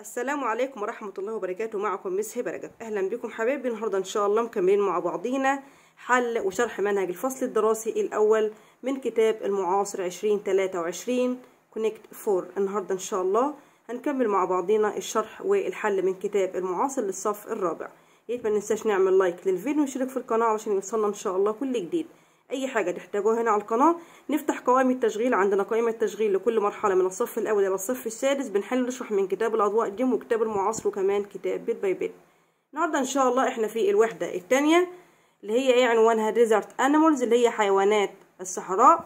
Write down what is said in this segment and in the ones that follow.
السلام عليكم ورحمة الله وبركاته معكم مس هبة رجب أهلا بكم حبايبي النهاردة إن شاء الله مكملين مع بعضينا حل وشرح منهج الفصل الدراسي الأول من كتاب المعاصر 2023 كونكت فور النهاردة إن شاء الله هنكمل مع بعضينا الشرح والحل من كتاب المعاصر للصف الرابع يتمنى ننساش نعمل لايك للفيديو ونشترك في القناة علشان يوصلنا إن شاء الله كل جديد اي حاجه تحتاجوها هنا على القناه نفتح قوائم التشغيل عندنا قائمه التشغيل لكل مرحله من الصف الاول الى الصف السادس بنحل نشرح من كتاب الاضواء دي وكتاب المعاصر وكمان كتاب بيت باي بيت النهارده ان شاء الله احنا في الوحده الثانيه اللي هي ايه عنوانها ديزرت انيمالز اللي هي حيوانات الصحراء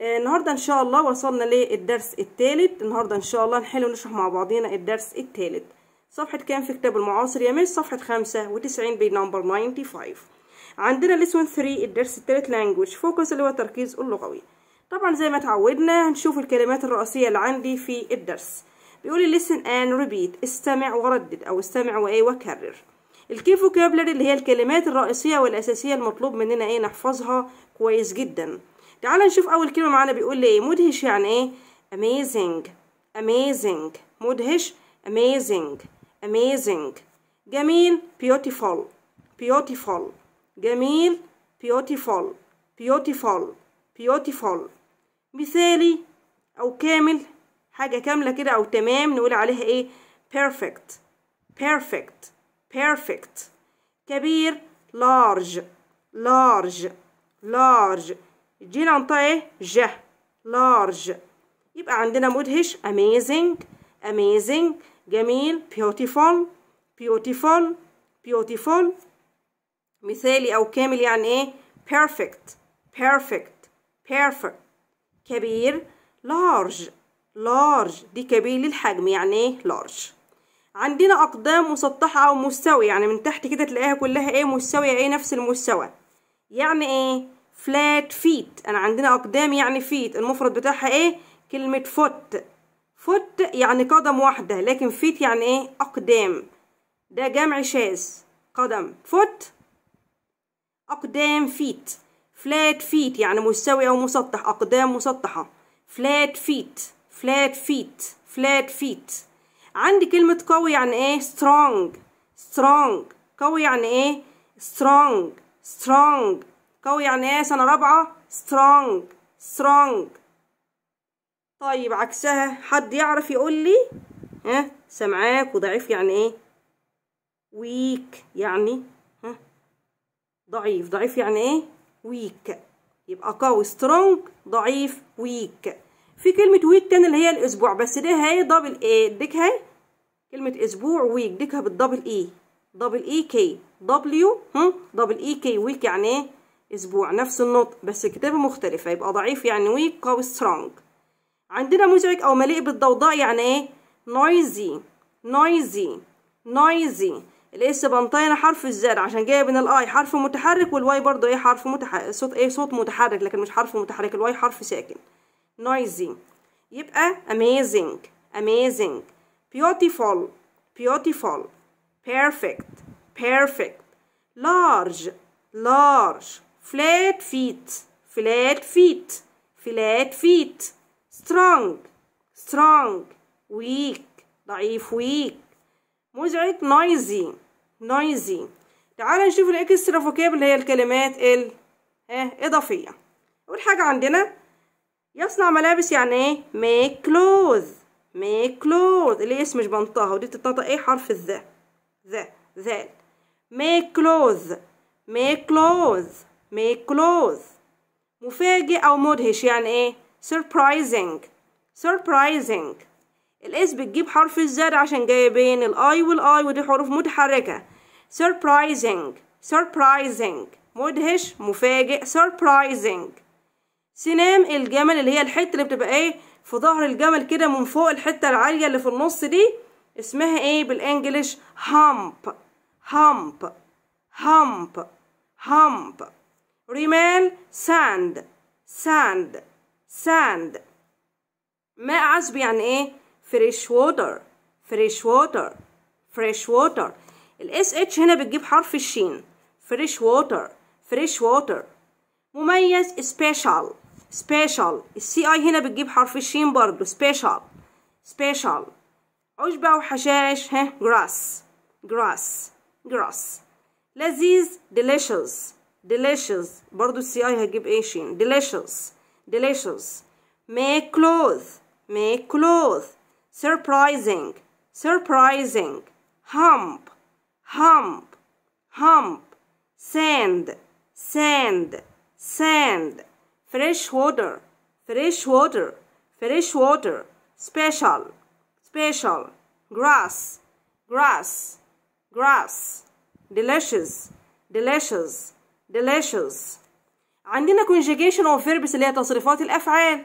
آه، النهارده ان شاء الله وصلنا للدرس الثالث النهارده ان شاء الله نحل ونشرح مع بعضينا الدرس الثالث صفحه كام في كتاب المعاصر يا ميس صفحه 95 بنمبر 95 عندنا لسون 3 الدرس الثالث لانجوج فوكس اللي هو التركيز اللغوي طبعا زي ما اتعودنا هنشوف الكلمات الرئيسيه اللي عندي في الدرس بيقول لي listen and repeat استمع وردد او استمع وايه وكرر الكي فوكابلري اللي هي الكلمات الرئيسيه والاساسيه المطلوب مننا ايه نحفظها كويس جدا تعال نشوف اول كلمه معانا بيقول لي ايه مدهش يعني ايه amazing amazing مدهش amazing amazing جميل beautiful beautiful جميل beautiful beautiful beautiful مثالي أو كامل حاجة كاملة كده أو تمام نقول عليها إيه perfect perfect perfect كبير large large large جينا ننطقها إيه ج large يبقى عندنا مدهش amazing amazing جميل beautiful beautiful beautiful مثالي أو كامل يعني إيه perfect perfect perfect كبير large large دي كبير للحجم يعني إيه large عندنا أقدام مسطحة أو مستوية يعني من تحت كده تلاقيها كلها إيه مستوية إيه نفس المستوى يعني إيه flat feet أنا عندنا أقدام يعني feet المفرد بتاعها إيه كلمة foot foot يعني قدم واحدة لكن feet يعني إيه أقدام ده جمع شاذ قدم foot أقدام فيت فلات فيت يعني مستوي أو مسطح أقدام مسطحة فلات فيت فلات فيت فلات فيت عندي كلمة قوي يعني إيه strong strong قوي يعني إيه strong strong قوي يعني إيه سنة رابعة strong strong طيب عكسها حد يعرف يقول لي ها سمعاك وضعيف يعني إيه weak يعني ضعيف ضعيف يعني ايه ويك يبقى قوي سترونج ضعيف ويك في كلمة ويك كان اللي هي الأسبوع بس ده هي دبل اي ديك هي كلمة أسبوع ويك ديكها بالدبل اي دبل اي كي دبليو هم دبل اي كي ويك يعني ايه أسبوع نفس النطق بس الكتابة مختلفة يبقى ضعيف يعني ويك قوي سترونج عندنا مزعج أو مليء بالضوضاء يعني ايه نويزي نويزي نويزي الاس بنطينا حرف الزاد عشان جايه من الاي حرف متحرك والواي برضو ايه حرف متحرك صوت ايه صوت متحرك لكن مش حرف متحرك الواي حرف ساكن نويزي يبقى amazing amazing beautiful beautiful perfect perfect large large flat feet flat feet flat feet strong strong weak ضعيف weak مزعج noisy نايزين تعالى نشوف الاكسترا فوكابل هي الكلمات ال اضافيه اول حاجه عندنا يصنع ملابس يعني ايه make clothes make clothes اللي اسم مش بنطها ودي بتتنطق ايه حرف الذ ذ ذال make clothes make clothes make clothes مفاجئ او مدهش يعني ايه سربرايزنج سربرايزنج الاس بتجيب حرف الزاد عشان جايبين الاي والاي ودي حروف متحركه surprising surprising مدهش مفاجئ surprising سنام الجمل اللي هي الحته اللي بتبقى ايه في ظهر الجمل كده من فوق الحته العاليه اللي في النص دي اسمها ايه بالانجلش hump hump hump hump رمال sand sand sand ماء عذب يعني ايه فريش ووتر فريش ووتر فريش ووتر الاس اتش هنا بتجيب حرف الشين فريش ووتر فريش ووتر مميز سبيشال سبيشال السي اي هنا بتجيب حرف الشين برضو سبيشال سبيشال عشبة وحشائش ها جراس جراس جراس لذيذ delicious delicious برضو السي اي هتجيب ايه شين delicious delicious ميك clothes ميك clothes surprising surprising هامب hump hump sand sand sand fresh water fresh water fresh water special special grass grass grass delicious delicious delicious عندنا conjugation of verbs اللي هي تصريفات الافعال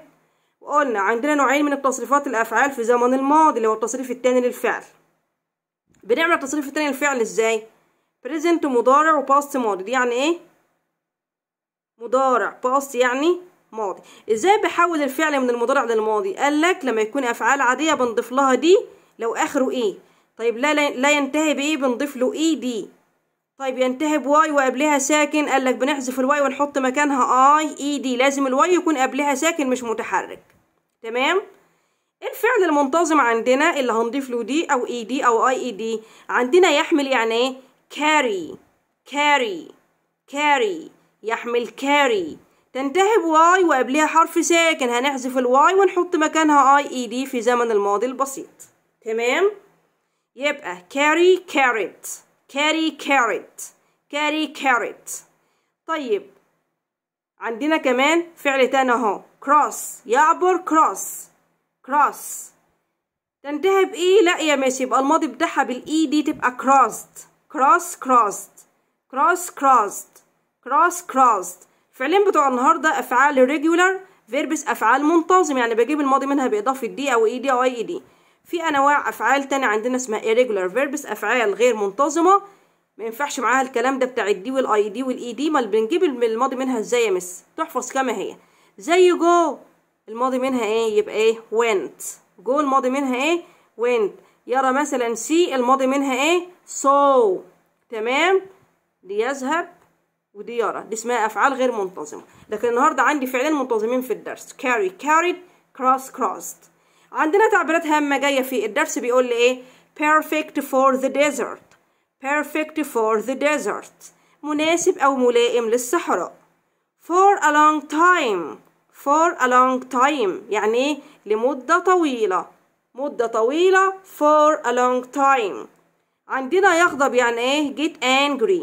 وقلنا عندنا نوعين من التصريفات الافعال في زمن الماضي اللي هو التصريف الثاني للفعل بنعمل التصريف التاني الفعل ازاي present مضارع وباست ماضي دي يعني ايه مضارع باست يعني ماضي ازاي بحول الفعل من المضارع للماضي قال لك لما يكون افعال عاديه بنضيف لها دي لو اخره ايه طيب لا لا ينتهي بايه بنضيف له اي دي طيب ينتهي بواي وقبلها ساكن قال لك بنحذف الواي ونحط مكانها اي اي دي لازم الواي يكون قبلها ساكن مش متحرك تمام الفعل المنتظم عندنا اللي هنضيف له دي او اي دي او اي اي دي عندنا يحمل يعني ايه carry carry carry يحمل carry تنتهي بواي وقبلها حرف ساكن هنحذف الواي ونحط مكانها اي اي دي في زمن الماضي البسيط تمام يبقى carry carrot carry carrot carry carrot طيب عندنا كمان فعل تاني اهو cross يعبر cross cross تنتهي بإيه؟ لا يا ماشي يبقى الماضي بتاعها بالإي دي تبقى crossed cross crossed cross crossed cross crossed فعلين بتوع النهاردة أفعال regular فيربس أفعال منتظم يعني بجيب الماضي منها بإضافة دي e أو إي دي أو أي إي دي في أنواع أفعال تانية عندنا اسمها irregular verbs أفعال غير منتظمة ما ينفعش معاها الكلام ده بتاع الدي والاي دي والاي e دي ما بنجيب الماضي منها ازاي يا مس تحفظ كما هي زي جو الماضي منها ايه يبقى ايه went جو الماضي منها ايه went يرى مثلا سي الماضي منها ايه saw تمام دي يذهب ودي يرى دي اسمها افعال غير منتظمه لكن النهارده عندي فعلين منتظمين في الدرس carry carried cross crossed عندنا تعبيرات هامه جايه في الدرس بيقول لي ايه perfect for the desert perfect for the desert مناسب او ملائم للصحراء for a long time for a long time يعني ايه لمدة طويلة مدة طويلة for a long time عندنا يغضب يعني ايه get angry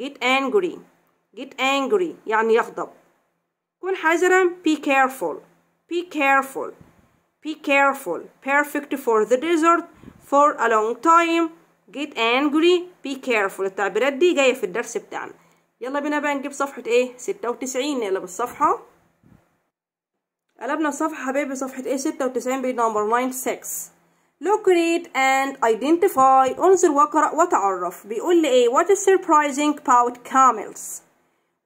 get angry get angry يعني يغضب كن حذرا be careful be careful be careful perfect for the desert for a long time get angry be careful التعبيرات دي جاية في الدرس بتاعنا يلا بينا بقى نجيب صفحة ايه 96 نقلب الصفحة قلبنا الصفحة حبايبي صفحة ايه A96 وتسعين نمبر 96 locate and identify انظر واقرأ وتعرف بيقول لي ايه what is surprising about camels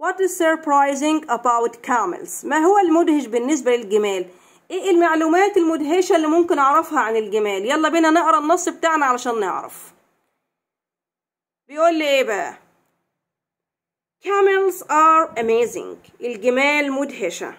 what is surprising about camels ما هو المدهش بالنسبة للجمال ايه المعلومات المدهشة اللي ممكن اعرفها عن الجمال يلا بينا نقرأ النص بتاعنا علشان نعرف بيقول لي ايه بقى camels are amazing الجمال مدهشة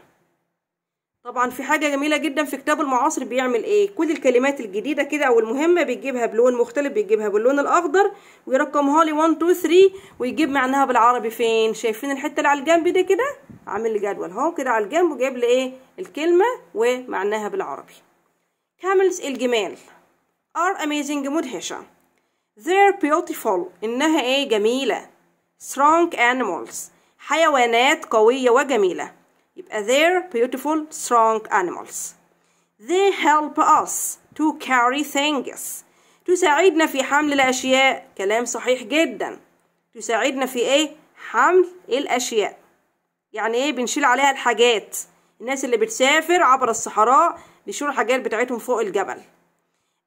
طبعا في حاجة جميلة جدا في كتاب المعاصر بيعمل ايه كل الكلمات الجديدة كده او المهمة بيجيبها بلون مختلف بيجيبها باللون الاخضر ويرقمها لي 1 2 3 ويجيب معناها بالعربي فين شايفين الحتة اللي على الجنب دي كده عامل لي جدول اهو كده على الجنب وجايب لي ايه الكلمة ومعناها بالعربي كاملز الجمال ار اميزنج مدهشة they're beautiful انها ايه جميلة strong animals حيوانات قوية وجميلة يبقى they're beautiful strong animals they help us to carry things تساعدنا في حمل الأشياء كلام صحيح جدا تساعدنا في إيه حمل الأشياء يعني إيه بنشيل عليها الحاجات الناس اللي بتسافر عبر الصحراء بيشيلوا الحاجات بتاعتهم فوق الجبل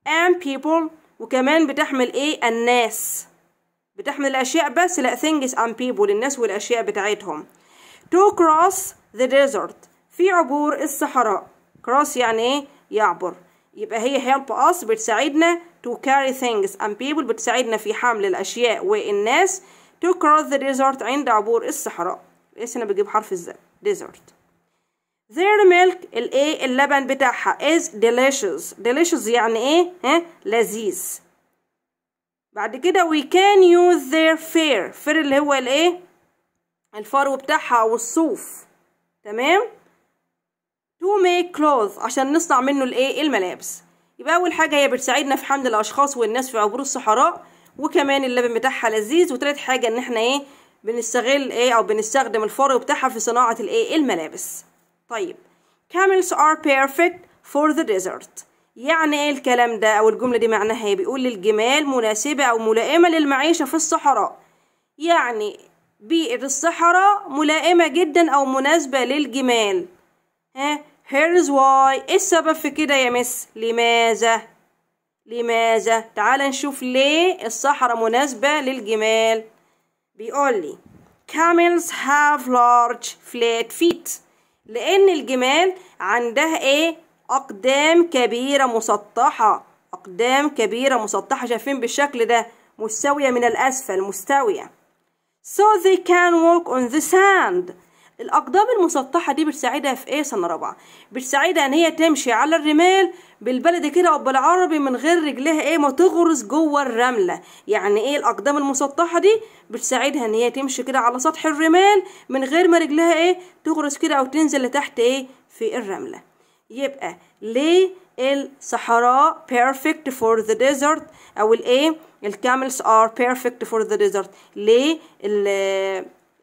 and people وكمان بتحمل إيه الناس بتحمل الأشياء بس لا things and people الناس والأشياء بتاعتهم to cross the desert في عبور الصحراء cross يعني ايه يعبر يبقى هي help us بتساعدنا to carry things and people بتساعدنا في حمل الأشياء والناس to cross the desert عند عبور الصحراء إيش أنا بجيب حرف الزاي desert their milk الايه اللبن بتاعها is delicious delicious يعني ايه ها لذيذ بعد كده we can use their fair fair اللي هو الايه الفرو بتاعها او الصوف تمام تو ميك كلوث عشان نصنع منه الايه الملابس يبقى اول حاجه هي بتساعدنا في حمل الاشخاص والناس في عبور الصحراء وكمان اللبن بتاعها لذيذ وتالت حاجه ان احنا ايه بنستغل ايه او بنستخدم الفرو بتاعها في صناعه الايه الملابس طيب camels are perfect for the desert يعني ايه الكلام ده او الجمله دي معناها ايه بيقول الجمال مناسبه او ملائمه للمعيشه في الصحراء يعني بيئة الصحراء ملائمة جدا أو مناسبة للجمال ها here's why ايه السبب في كده يا مس لماذا لماذا تعال نشوف ليه الصحراء مناسبة للجمال بيقول لي camels have large flat feet لأن الجمال عندها ايه أقدام كبيرة مسطحة أقدام كبيرة مسطحة شايفين بالشكل ده مستوية من الأسفل مستوية so they can walk on the sand الأقدام المسطحة دي بتساعدها في إيه سنة رابعة؟ بتساعدها إن هي تمشي على الرمال بالبلدي كده أو بالعربي من غير رجليها إيه ما تغرز جوه الرملة، يعني إيه الأقدام المسطحة دي؟ بتساعدها إن هي تمشي كده على سطح الرمال من غير ما رجلها إيه تغرز كده أو تنزل لتحت إيه في الرملة. يبقى ليه الصحراء perfect for the desert او الايه الكاملز are perfect for the desert ليه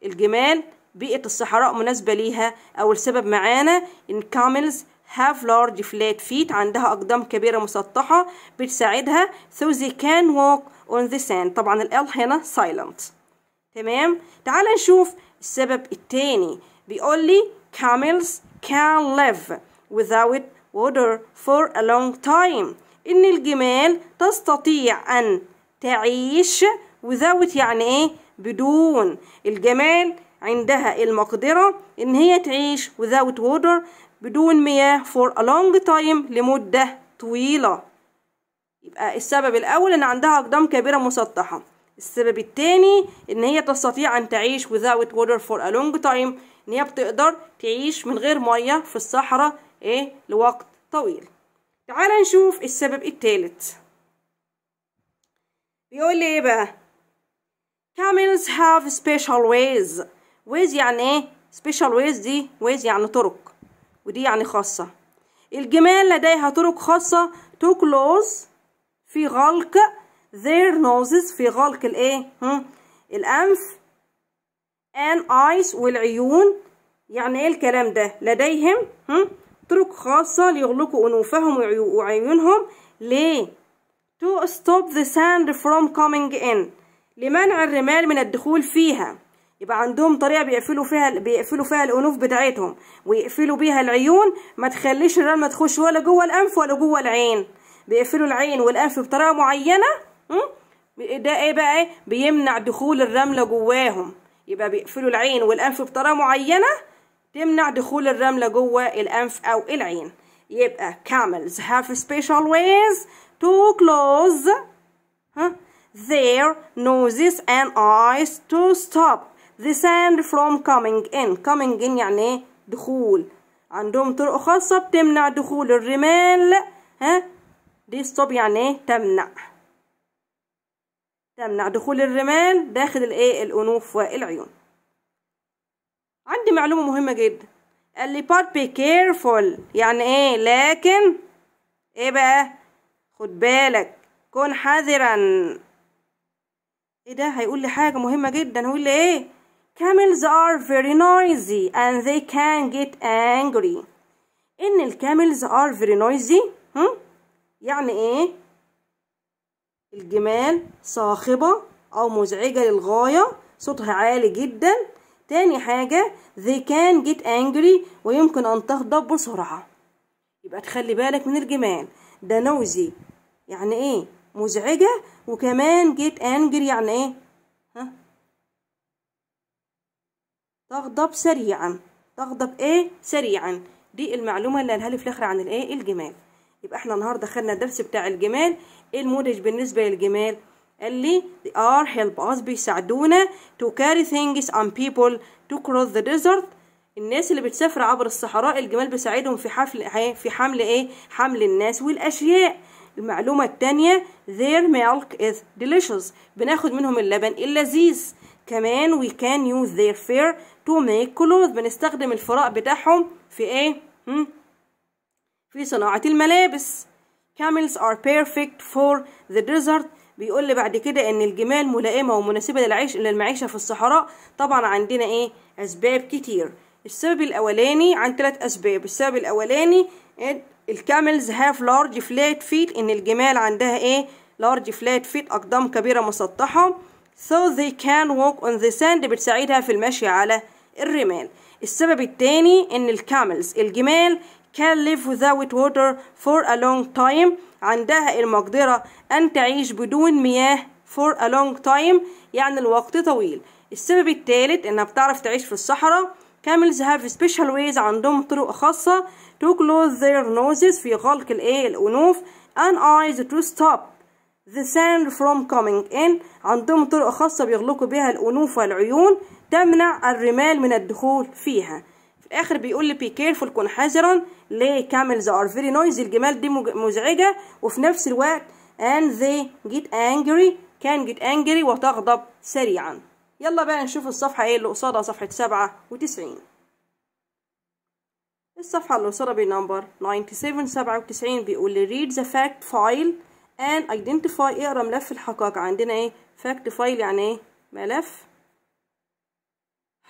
الجمال بيئة الصحراء مناسبة ليها أول سبب معانا إن camels have large flat feet عندها أقدام كبيرة مسطحة بتساعدها so they can walk on the sand طبعا ال هنا silent تمام تعال نشوف السبب التاني بيقول لي camels can live without water for a long time إن الجمال تستطيع أن تعيش without يعني إيه بدون الجمال عندها المقدرة إن هي تعيش without water بدون مياه for a long time لمدة طويلة يبقى السبب الأول إن عندها أقدام كبيرة مسطحة السبب التاني إن هي تستطيع أن تعيش without water for a long time إن هي بتقدر تعيش من غير مياه في الصحراء ايه لوقت طويل تعال نشوف السبب الثالث بيقول لي ايه بقى camels have special ways ways يعني ايه special ways دي ways يعني طرق ودي يعني خاصة الجمال لديها طرق خاصة to close في غلق their noses في غلق الايه الانف and eyes والعيون يعني ايه الكلام ده لديهم هم طرق خاصة ليغلقوا أنوفهم وعيونهم ليه؟ to stop the sand from coming in لمنع الرمال من الدخول فيها يبقى عندهم طريقة بيقفلوا فيها بيقفلوا فيها الأنوف بتاعتهم ويقفلوا بيها العيون ما تخليش الرمال ما تخش ولا جوه الأنف ولا جوه العين بيقفلوا العين والأنف بطريقة معينة ده ايه بقى إيه؟ بيمنع دخول الرملة جواهم يبقى بيقفلوا العين والأنف بطريقة معينة تمنع دخول الرملة جوه الأنف أو العين يبقى camels have special ways to close huh, their noses and eyes to stop the sand from coming in coming in يعني دخول عندهم طرق خاصة بتمنع دخول الرمال ها دي ستوب يعني تمنع تمنع دخول الرمال داخل الايه الانوف والعيون عندي معلومة مهمة جدا قال لي but be careful يعني ايه لكن ايه بقى خد بالك كن حذرا ايه ده هيقول لي حاجة مهمة جدا هيقول لي ايه camels are very noisy and they can get angry ان الكاملز are very noisy هم؟ يعني ايه الجمال صاخبة او مزعجة للغاية صوتها عالي جدا تاني حاجة they can get angry ويمكن أن تغضب بسرعة يبقى تخلي بالك من الجمال ده نوزي يعني ايه مزعجة وكمان get angry يعني ايه ها تغضب سريعا تغضب ايه سريعا دي المعلومة اللي قالها لي في الاخر عن الايه الجمال يبقى احنا النهارده خدنا الدرس بتاع الجمال ايه المودج بالنسبة للجمال اللي they are help us بيساعدونا to carry things and people to cross the desert الناس اللي بتسافر عبر الصحراء الجمال بيساعدهم في حفل في حمل ايه حمل الناس والاشياء المعلومة التانية their milk is delicious بناخد منهم اللبن اللذيذ كمان we can use their fur to make clothes بنستخدم الفراء بتاعهم في ايه في صناعة الملابس camels are perfect for the desert بيقول لي بعد كده ان الجمال ملائمه ومناسبه للعيش للمعيشه في الصحراء طبعا عندنا ايه اسباب كتير السبب الاولاني عن ثلاث اسباب السبب الاولاني الكاملز هاف لارج فلات فيت ان الجمال عندها ايه لارج فلات فيت اقدام كبيره مسطحه so they can walk on the sand بتساعدها في المشي على الرمال السبب الثاني ان الكاملز الجمال can live without water for a long time عندها المقدرة أن تعيش بدون مياه for a long time يعني الوقت طويل السبب الثالث إنها بتعرف تعيش في الصحراء camels have special ways عندهم طرق خاصة to close their noses في غلق الايه الأنوف and eyes to stop the sand from coming in عندهم طرق خاصة بيغلقوا بها الأنوف والعيون تمنع الرمال من الدخول فيها اخر الاخر بيقول لي بي كيرفول كن حذرا ليه كاملز ار فيري نويز الجمال دي مزعجه وفي نفس الوقت and they get angry can get angry وتغضب سريعا يلا بقى نشوف الصفحه ايه اللي قصادها صفحه 97 الصفحه اللي قصادها بنمبر 97 97 بيقول لي read the fact file and identify اقرا ملف الحقائق عندنا ايه fact file يعني ايه ملف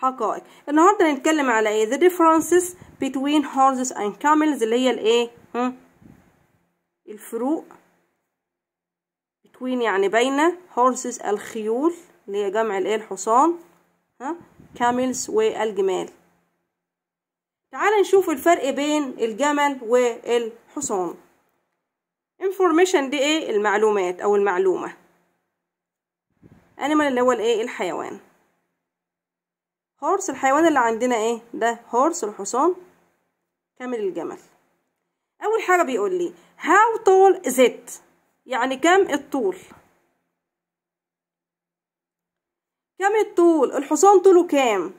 حقائق النهارده هنتكلم على ايه the differences between horses and camels اللي هي الايه الفروق between يعني بين horses الخيول اللي هي جمع الايه الحصان ها camels والجمال تعال نشوف الفرق بين الجمل والحصان information دي ايه المعلومات او المعلومه animal اللي هو الايه الحيوان هورس الحيوان اللي عندنا ايه ده هورس الحصان كامل الجمل اول حاجه بيقول لي هاو طول ات يعني كم الطول كم الطول الحصان طوله كام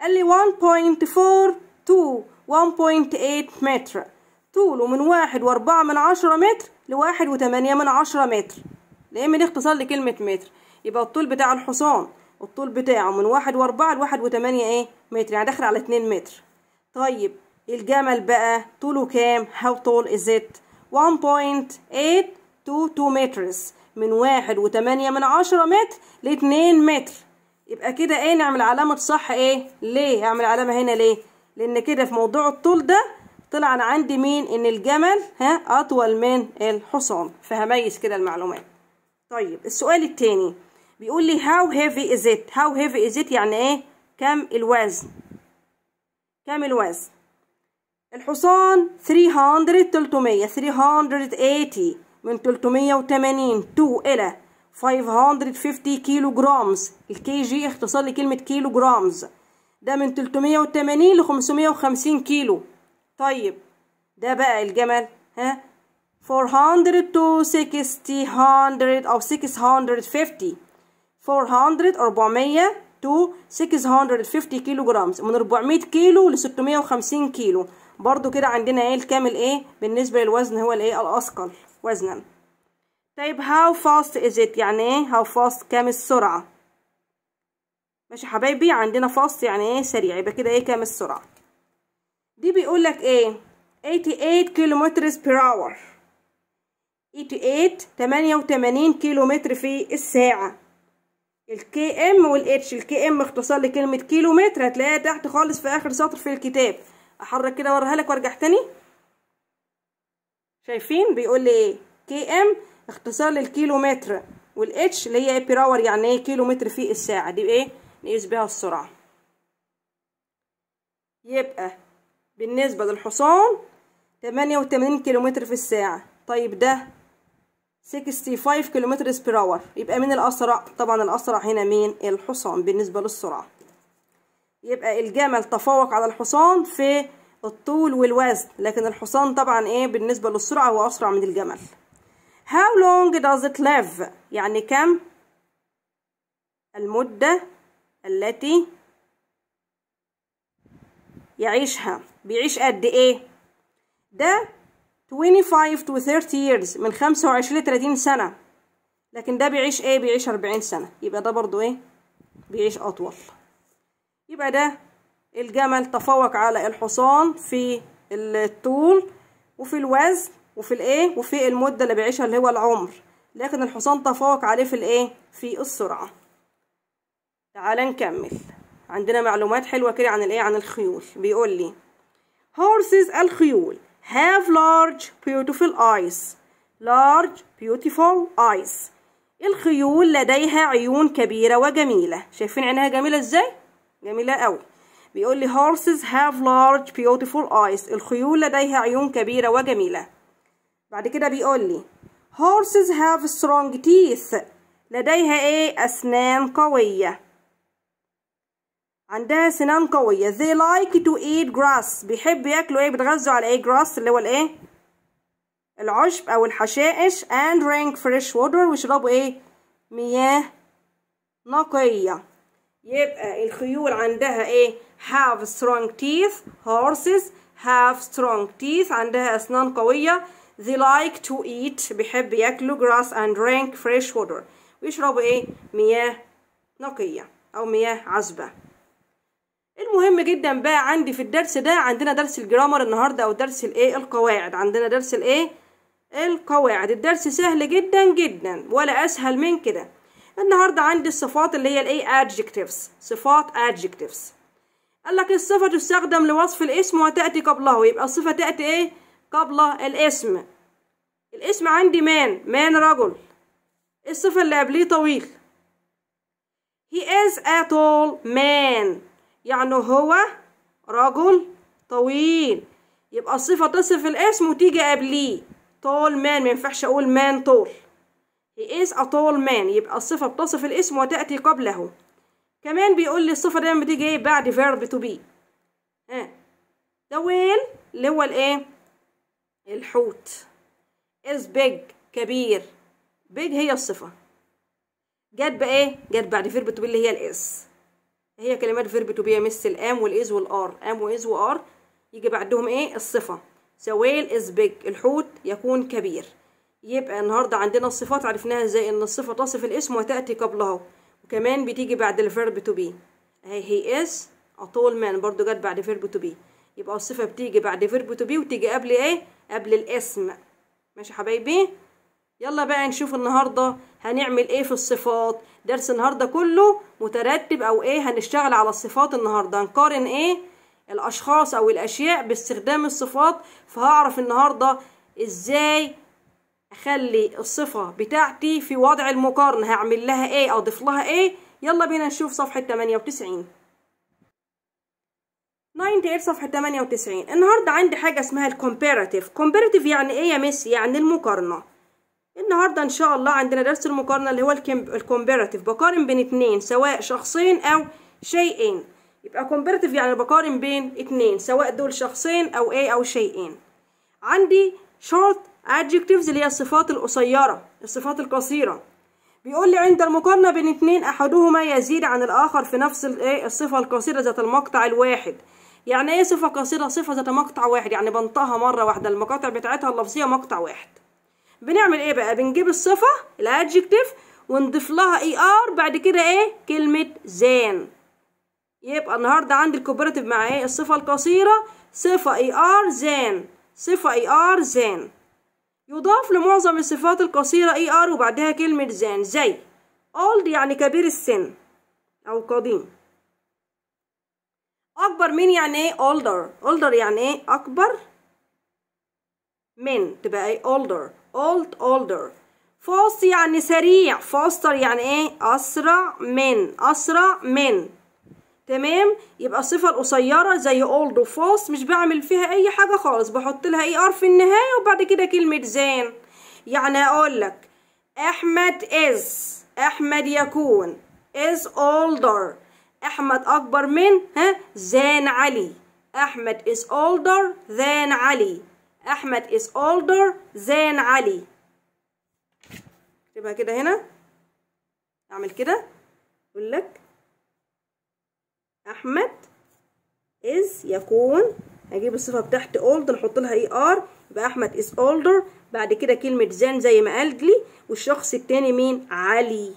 قال لي 1.4 1.8 متر طوله من واحد واربعة من عشرة متر لواحد وتمانية من عشرة متر لان اختصار لكلمة متر يبقى الطول بتاع الحصان الطول بتاعه من واحد واربعة لواحد وتمانية ايه متر يعني داخل على اتنين متر طيب الجمل بقى طوله كام how tall is it 1.822 to مترز من واحد وتمانية من عشرة متر لاتنين متر يبقى كده ايه نعمل علامة صح ايه ليه اعمل علامة هنا ليه لان كده في موضوع الطول ده طلع انا عندي مين ان الجمل ها اطول من الحصان فهميز كده المعلومات طيب السؤال التاني بيقول لي هاو هيفي از ات هاو هيفي از ات يعني ايه كم الوزن كم الوزن الحصان 300 300 380 من 380 تو الى 550 كيلو جرامز الكي جي اختصار لكلمة كيلو جرامز ده من 380 ل 550 كيلو طيب ده بقى الجمل ها 400 to 600 او 650 400 400 to 650 كيلو جرامز من 400 كيلو ل 650 كيلو برضو كده عندنا ايه الكامل ايه بالنسبة للوزن هو الايه الاثقل وزنا طيب how fast is it يعني ايه how fast كام السرعة ماشي حبايبي عندنا fast يعني ايه سريع يبقى كده ايه كام السرعة دي بيقول لك ايه 88 كيلومتر per hour 88 88 كيلومتر في الساعة الكي ام والاتش الكي ام اختصار لكلمه كيلو متر هتلاقيها تحت خالص في اخر سطر في الكتاب احرك كده وراها لك وارجع تاني شايفين بيقول لي ايه كي ام اختصار للكيلو متر والاتش اللي هي بير اور يعني ايه كيلو متر في الساعه دي ايه نقيس بيها السرعه يبقى بالنسبه للحصان 88 كيلو متر في الساعه طيب ده 65 كيلومتر بير اور يبقى مين الاسرع طبعا الاسرع هنا مين الحصان بالنسبه للسرعه يبقى الجمل تفوق على الحصان في الطول والوزن لكن الحصان طبعا ايه بالنسبه للسرعه هو اسرع من الجمل how long does it live يعني كم المده التي يعيشها بيعيش قد ايه ده 25 to 30 years من 25 ل 30 سنة لكن ده بيعيش ايه بيعيش 40 سنة يبقى ده برضو ايه بيعيش أطول يبقى ده الجمل تفوق على الحصان في الطول وفي الوزن وفي الايه وفي المدة اللي بيعيشها اللي هو العمر لكن الحصان تفوق عليه في الايه في السرعة تعال نكمل عندنا معلومات حلوة كده عن الايه عن الخيول بيقول لي هورسز الخيول have large beautiful eyes large beautiful eyes الخيول لديها عيون كبيرة وجميلة شايفين عينها جميلة ازاي؟ جميلة قوي بيقول لي horses have large beautiful eyes الخيول لديها عيون كبيرة وجميلة بعد كده بيقول لي horses have strong teeth لديها ايه أسنان قوية عندها سنان قوية they like to eat grass بيحبوا ياكلوا ايه بيتغذوا على ايه grass اللي هو الايه العشب او الحشائش and drink fresh water ويشربوا ايه مياه نقية يبقى الخيول عندها ايه have strong teeth horses have strong teeth عندها اسنان قوية they like to eat بيحب ياكلوا grass and drink fresh water ويشربوا ايه مياه نقية او مياه عذبة المهم جدا بقى عندي في الدرس ده عندنا درس الجرامر النهارده او درس الايه القواعد عندنا درس الايه القواعد الدرس سهل جدا جدا ولا اسهل من كده النهارده عندي الصفات اللي هي الايه adjectives صفات adjectives قال لك الصفه تستخدم لوصف الاسم وتاتي قبله يبقى الصفه تاتي ايه قبل الاسم الاسم عندي مان مان رجل الصفه اللي قبليه طويل he is a tall man يعني هو رجل طويل يبقى الصفة تصف الاسم وتيجي قبليه طول مان مينفعش أقول مان طول he is a tall man يبقى الصفة بتصف الاسم وتأتي قبله كمان بيقول لي الصفة دايما بتيجي ايه بعد verb to be ها ده وين اللي هو الايه الحوت is big كبير big هي الصفة جت بقى ايه جت بعد verb to be اللي هي الاس هي كلمات فيرب تو بي مس الام والاز والار ام واز وار يجي بعدهم ايه الصفه سويل از بيج الحوت يكون كبير يبقى النهارده عندنا الصفات عرفناها ازاي ان الصفه تصف الاسم وتاتي قبله وكمان بتيجي بعد الفيرب تو بي اهي هي از اطول مان برده جت بعد فيرب تو بي يبقى الصفه بتيجي بعد فيرب تو بي وتيجي قبل ايه قبل الاسم ماشي حبايبي يلا بقى نشوف النهاردة هنعمل ايه في الصفات درس النهاردة كله مترتب او ايه هنشتغل على الصفات النهاردة هنقارن ايه الاشخاص او الاشياء باستخدام الصفات فهعرف النهاردة ازاي اخلي الصفة بتاعتي في وضع المقارنة هعمل لها ايه اضيف لها ايه يلا بينا نشوف صفحة 98 90 صفحة 98 النهاردة عندي حاجة اسمها الكومبيراتيف كومبيراتيف يعني ايه يا ميسي يعني المقارنة النهاردة إن شاء الله عندنا درس المقارنة اللي هو الكومبيراتيف بقارن بين اتنين سواء شخصين أو شيئين يبقى كومبيراتيف يعني بقارن بين اتنين سواء دول شخصين أو إيه أو شيئين عندي شورت adjectives اللي هي الصفات القصيرة الصفات القصيرة بيقول لي عند المقارنة بين اتنين أحدهما يزيد عن الآخر في نفس إيه، الصفة القصيرة ذات المقطع الواحد يعني ايه صفة قصيرة صفة ذات مقطع واحد يعني بنطقها مرة واحدة المقاطع بتاعتها اللفظية مقطع واحد بنعمل ايه بقى بنجيب الصفه الادجكتيف ونضيف لها اي e ار بعد كده ايه كلمه زان يبقى النهارده عندي الكوبراتيف مع ايه الصفه القصيره صفه اي e ار زان صفه اي e ار زان يضاف لمعظم الصفات القصيره اي ار وبعدها كلمه زان زي اولد يعني كبير السن او قديم اكبر من يعني ايه older older يعني ايه اكبر من تبقى ايه older old older فاست يعني سريع فاستر يعني ايه اسرع من اسرع من تمام يبقى صفه القصيره زي old fast مش بعمل فيها اي حاجه خالص بحط لها اي ار في النهايه وبعد كده كلمه زين يعني اقول لك احمد از احمد يكون is older احمد اكبر من ها زان علي احمد is older than علي أحمد is older than علي اكتبها كده هنا أعمل كده أقول لك أحمد is يكون أجيب الصفة بتاعت old نحط لها اي ار يبقى أحمد is older بعد كده كلمة زين زي ما قالت لي والشخص التاني مين علي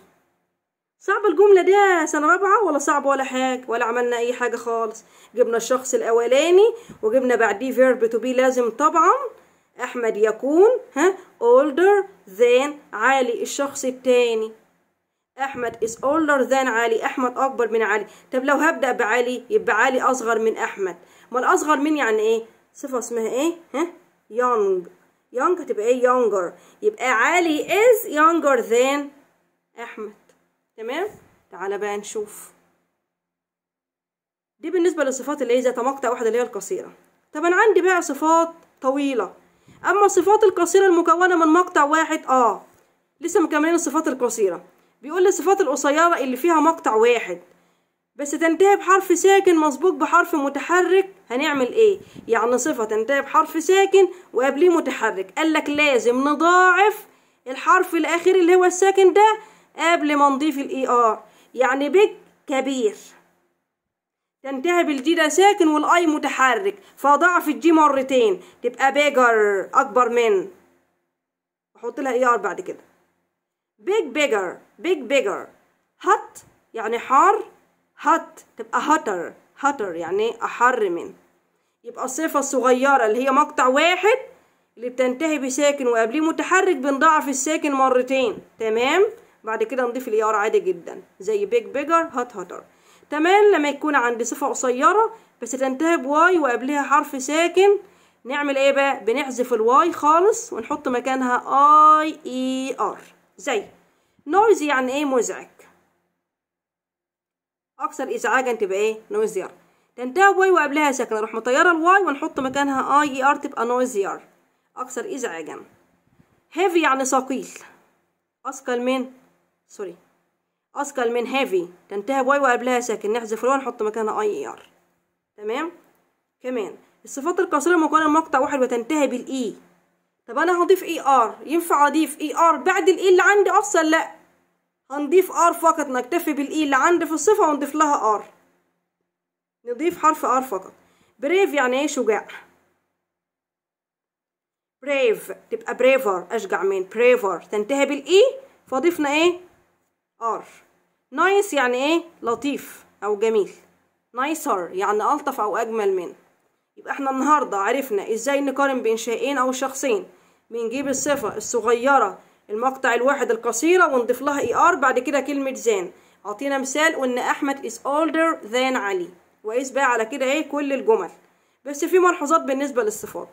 صعبة الجملة دي سنة رابعة ولا صعبة ولا حاجة ولا عملنا أي حاجة خالص جبنا الشخص الأولاني وجبنا بعديه فيرب تو بي لازم طبعا أحمد يكون ها older than علي الشخص التاني أحمد is older than علي أحمد أكبر من علي طب لو هبدأ بعلي يبقى علي أصغر من أحمد ما الأصغر من يعني إيه صفة اسمها إيه ها young young هتبقى إيه younger يبقى علي is younger than أحمد تمام تعالى بقى نشوف دي بالنسبة للصفات اللي هي ذات مقطع واحدة اللي هي القصيرة طب أنا عندي بقى صفات طويلة أما الصفات القصيرة المكونة من مقطع واحد آه لسه مكملين الصفات القصيرة بيقول لي الصفات القصيرة اللي فيها مقطع واحد بس تنتهي بحرف ساكن مسبوق بحرف متحرك هنعمل ايه يعني صفة تنتهي بحرف ساكن وقبليه متحرك قال لك لازم نضاعف الحرف الاخير اللي هو الساكن ده قبل ما نضيف الاي ار يعني بيج كبير تنتهي بالجي ده ساكن والاي متحرك فضعف الجي مرتين تبقى بيجر اكبر من احط لها اي ار بعد كده بيج بيجر بيج بيجر هات يعني حار هات تبقى هاتر هاتر يعني احر من يبقى الصفه الصغيره اللي هي مقطع واحد اللي بتنتهي بساكن وقبليه متحرك بنضعف الساكن مرتين تمام بعد كده نضيف الاي ار عادي جدا زي بيج بيجر هات هاتر تمام لما يكون عندي صفة قصيرة بس تنتهي بواي وقبلها حرف ساكن نعمل ايه بقى بنعزف الواي خالص ونحط مكانها اي اي ار زي نويزي يعني ايه مزعج اكثر ازعاجا يعني تبقى ايه نويزير تنتهي بواي وقبلها ساكنه نروح مطيره الواي ونحط مكانها اي اي ار تبقى نويزير اكثر ازعاجا هيفي يعني. يعني ثقيل اثقل من سوري اثقل من هيفي تنتهي بواي وقبلها ساكن نحذف الواي نحط مكانها اي اي ار تمام كمان الصفات القصيره مقارنه مقطع واحد وتنتهي بالاي e. طب انا هضيف اي e ار ينفع اضيف اي e ار بعد الاي اللي عندي افصل لا هنضيف ار فقط نكتفي بالاي اللي عندي في الصفه ونضيف لها ار نضيف حرف ار فقط بريف يعني ايه شجاع بريف تبقى بريفر اشجع من بريفر تنتهي بالاي فضيفنا ايه ار نايس يعني ايه لطيف او جميل نايسر يعني الطف او اجمل من يبقى احنا النهارده عرفنا ازاي نقارن بين شيئين او شخصين بنجيب الصفه الصغيره المقطع الواحد القصيره ونضيف لها اي e ار بعد كده كلمه زان اعطينا مثال وان احمد از اولدر ذان علي وقيس بقى على كده ايه كل الجمل بس في ملحوظات بالنسبه للصفات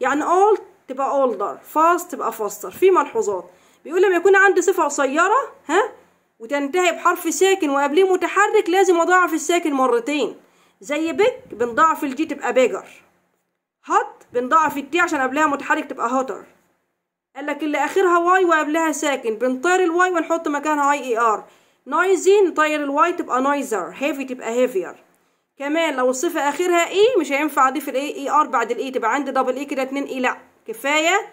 يعني اولد تبقى اولدر فاست تبقى فاستر في ملحوظات بيقول لما يكون عندي صفه قصيره ها وتنتهي بحرف ساكن وقبليه متحرك لازم أضاعف الساكن مرتين زي بك بنضاعف الجي تبقى بيجر هات بنضاعف التي عشان قبلها متحرك تبقى هتر قالك اللي آخرها واي وقبلها ساكن بنطير الواي ونحط مكانها اي اي e ار نايزي نطير الواي تبقى نايزر هيفي تبقى هيفير كمان لو الصفة آخرها اي e مش هينفع أضيف الاي اي ار e بعد الاي تبقى عندي دبل اي كده اتنين اي لأ كفاية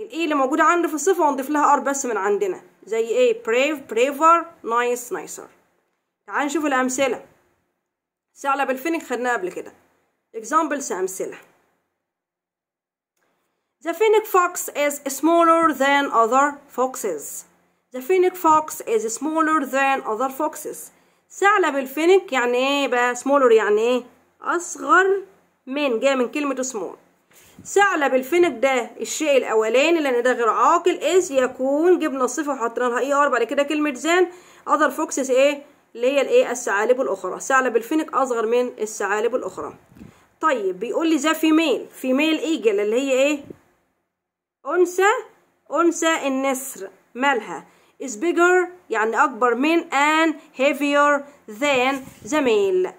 الاي اللي موجودة عندي في الصفة ونضيف لها ار بس من عندنا زي ايه brave braver nice nicer تعال نشوف الامثله ثعلب الفينك خدناها قبل كده examples امثله The phoenix fox is smaller than other foxes. The phoenix fox is smaller than other foxes. ثعلب الفينك يعني ايه بقى smaller يعني ايه اصغر من جاي من كلمه small ثعلب الفينك ده الشيء الاولاني لان ده غير عاقل اذ يكون جبنا الصفه وحطينا لها اي ار بعد كده كلمه زان اذر فوكسز ايه اللي هي الايه الثعالب الاخرى ثعلب الفينك اصغر من الثعالب الاخرى طيب بيقول لي ذا فيميل فيميل ايجل اللي هي ايه انثى انثى النسر مالها is bigger يعني اكبر من and heavier than the male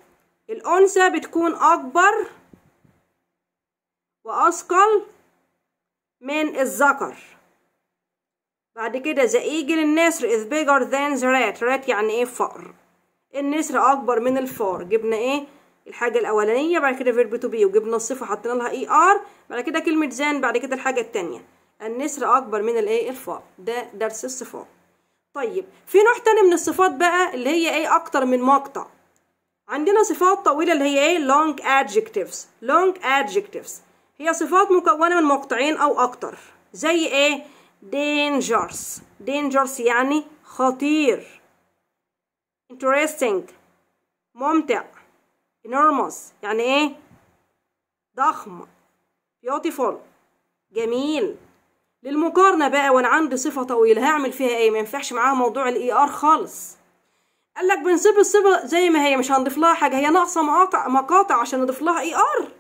الانثى بتكون اكبر وأثقل من الذكر بعد كده ذا ايجل النسر is bigger than the rat rat يعني ايه فأر النسر اكبر من الفار جبنا ايه الحاجة الأولانية بعد كده فيرب تو بي وجبنا الصفة حطينا لها اي e ار بعد كده كلمة زان بعد كده الحاجة التانية النسر أكبر من الايه الفار ده درس الصفات طيب في نوع تاني من الصفات بقى اللي هي ايه أكتر من مقطع عندنا صفات طويلة اللي هي ايه long adjectives long adjectives هي صفات مكونة من مقطعين أو أكتر زي إيه dangerous dangerous يعني خطير interesting ممتع enormous يعني إيه ضخم beautiful جميل للمقارنة بقى وأنا عندي صفة طويلة هعمل فيها إيه ما ينفعش معاها موضوع الإي آر e خالص قال لك بنسيب الصفة زي ما هي مش هنضيف لها حاجة هي ناقصة مقاطع عشان نضيف لها اي e ار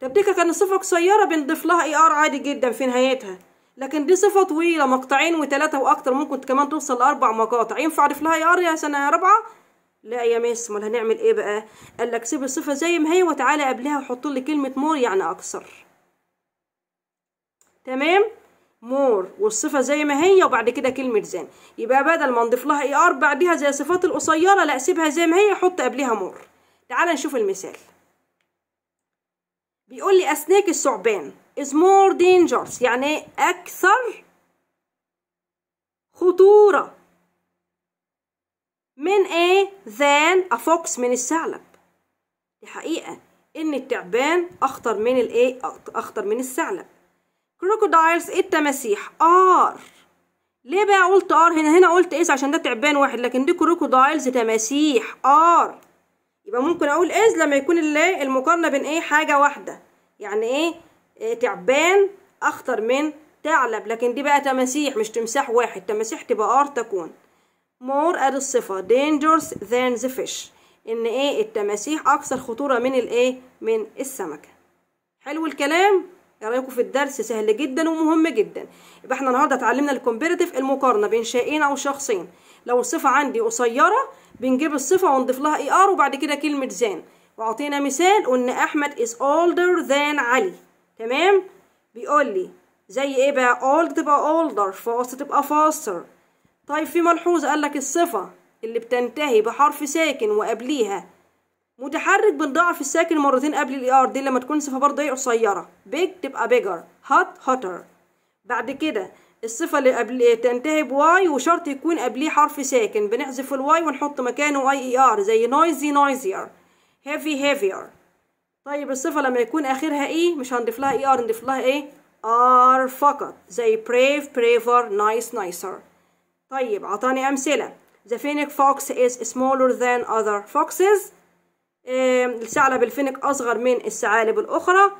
تبديكة كانت صفة قصيرة بنضيف لها اي ار عادي جدا في نهايتها لكن دي صفة طويلة مقطعين وتلاتة واكتر ممكن كمان توصل لاربع مقاطع ينفع اضيف لها اي ار يا سنة يا رابعة لا يا مس امال هنعمل ايه بقى قال لك سيب الصفة زي ما هي وتعالى قبلها وحط لي كلمة مور يعني اكثر تمام مور والصفة زي ما هي وبعد كده كلمة زان يبقى بدل ما نضيف لها اي ار بعديها زي الصفات القصيرة لا سيبها زي ما هي حط قبلها مور تعالى نشوف المثال بيقول لي أسناك الثعبان is more dangerous يعني أكثر خطورة من ايه than a fox من الثعلب دي حقيقة إن التعبان أخطر من الايه أخطر من الثعلب crocodiles التماسيح ار ليه بقى قلت ار هنا هنا قلت ايه عشان ده تعبان واحد لكن دي كروكودايلز تماسيح ار يبقى ممكن اقول از لما يكون اللي المقارنه بين ايه حاجه واحده يعني ايه, آه، تعبان اخطر من تعلب لكن دي بقى تماسيح مش تمساح واحد تماسيح تبقى ار تكون مور ادي الصفه dangerous than the fish ان ايه التماسيح اكثر خطوره من الايه من السمكه حلو الكلام رايكم في الدرس سهل جدا ومهم جدا يبقى احنا النهارده اتعلمنا الكومبيراتيف المقارنه بين شيئين او شخصين لو الصفه عندي قصيره بنجيب الصفه ونضيف لها اي ار وبعد كده كلمه زان واعطينا مثال قلنا احمد از اولدر ذان علي تمام بيقول لي زي ايه بقى اولد تبقى اولدر فاست تبقى فاستر طيب في ملحوظه قال لك الصفه اللي بتنتهي بحرف ساكن وقبليها متحرك بنضاعف الساكن مرتين قبل الـ ار دي لما تكون صفه برضه ايه قصيره بيج تبقى بيجر هات هاتر بعد كده الصفه اللي قبل تنتهي بواي وشرط يكون قبليه حرف ساكن بنحذف الواي ونحط مكانه اي اي ار زي نويزي نويزير هيفي هيفير طيب الصفه لما يكون اخرها e e ايه مش هنضيف لها اي ار نضيف لها ايه ار فقط زي بريف بريفر نايس نايسر طيب عطاني امثله The phoenix fox is smaller than other foxes الثعلب الفينيك أصغر من الثعالب الأخرى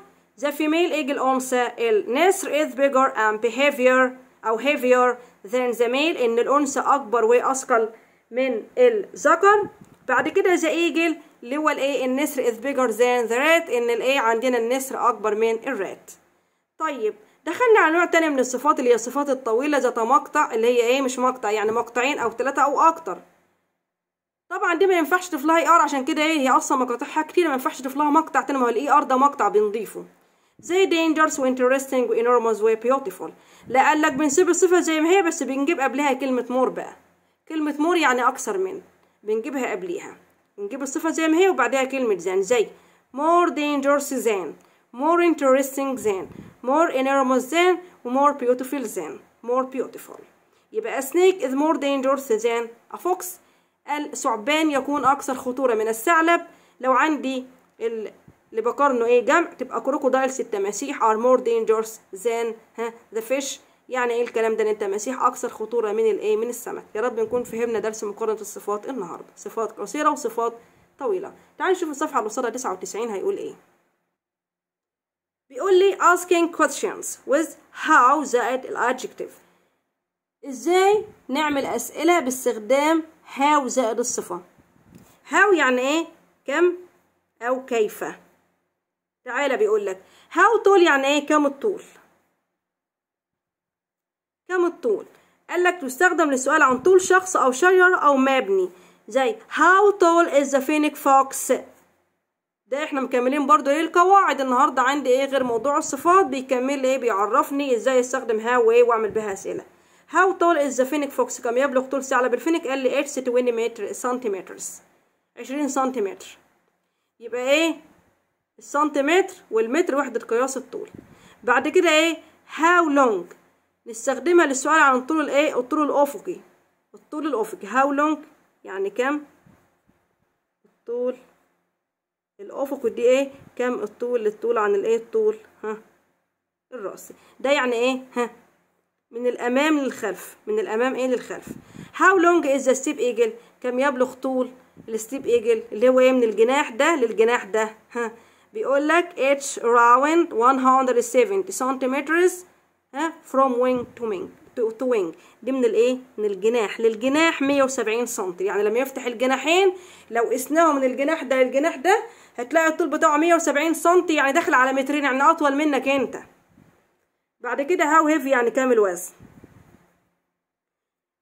The female eagle أنثى النسر is bigger and behavior أو heavier than the male إن الأنثى أكبر وأثقل من الذكر بعد كده the eagle اللي هو الايه النسر is bigger than the rat إن الايه عندنا النسر أكبر من الرات طيب دخلنا على نوع تاني من الصفات اللي هي الصفات الطويلة ذات مقطع اللي هي ايه مش مقطع يعني مقطعين أو ثلاثة أو أكتر طبعا دي ما ينفعش تفلها لها اي ار عشان كده ايه هي اصلا مقاطعها كتير ما ينفعش تفلها لها مقطع تاني ما هو الاي ار ده مقطع بنضيفه زي dangerous و interesting و enormous و لا قال لك بنسيب الصفه زي ما هي بس بنجيب قبلها كلمه مور بقى كلمه مور يعني اكثر من بنجيبها قبليها بنجيب الصفه زي ما هي وبعدها كلمه زان زي more dangerous than more interesting than more enormous than و more beautiful than more beautiful يبقى a snake is more dangerous than a fox الثعبان يكون أكثر خطورة من الثعلب لو عندي اللي بقارنه ايه جمع تبقى كروكودايلز التماسيح ار مور دينجرز ذان ها ذا فيش يعني ايه الكلام ده ان التماسيح اكثر خطوره من الايه من السمك يا رب نكون فهمنا درس مقارنه الصفات النهارده صفات قصيره وصفات طويله تعالوا نشوف الصفحه اللي قصادها 99 هيقول ايه بيقول لي asking questions with how زائد الادجكتيف ازاي نعمل اسئله باستخدام هاو زائد الصفة هاو يعني ايه كم او كيف تعالى بيقول لك هاو طول يعني ايه كم الطول كم الطول قال لك تستخدم للسؤال عن طول شخص او شجر او مبني زي هاو طول از ذا فينيك فوكس ده احنا مكملين برضو ايه القواعد النهارده عندي ايه غير موضوع الصفات بيكمل ايه بيعرفني ازاي استخدم هاو وايه واعمل بها اسئله How tall is the fennec fox كم يبلغ طول ثعلب الفينك قال لي 8 سنتيمتر 20 سنتيمتر يبقى ايه السنتيمتر والمتر وحدة قياس الطول بعد كده ايه how long نستخدمها للسؤال عن الطول الايه الطول الافقي الطول الافقي how long يعني كم الطول الافقي دي ايه كم الطول للطول عن الايه الطول ها الرأسي. ده يعني ايه ها من الامام للخلف من الامام ايه للخلف هاو لونج از ستيب ايجل كم يبلغ طول الستيب ايجل اللي هو ايه من الجناح ده للجناح ده ها بيقول لك اتش راوند 170 سنتيمتر ها فروم وينج تو وينج تو وينج دي من الايه من الجناح للجناح 170 سم يعني لما يفتح الجناحين لو قسناهم من الجناح ده للجناح ده هتلاقي الطول بتاعه 170 سم يعني داخل على مترين يعني اطول منك انت بعد كده how heavy يعني كام الوزن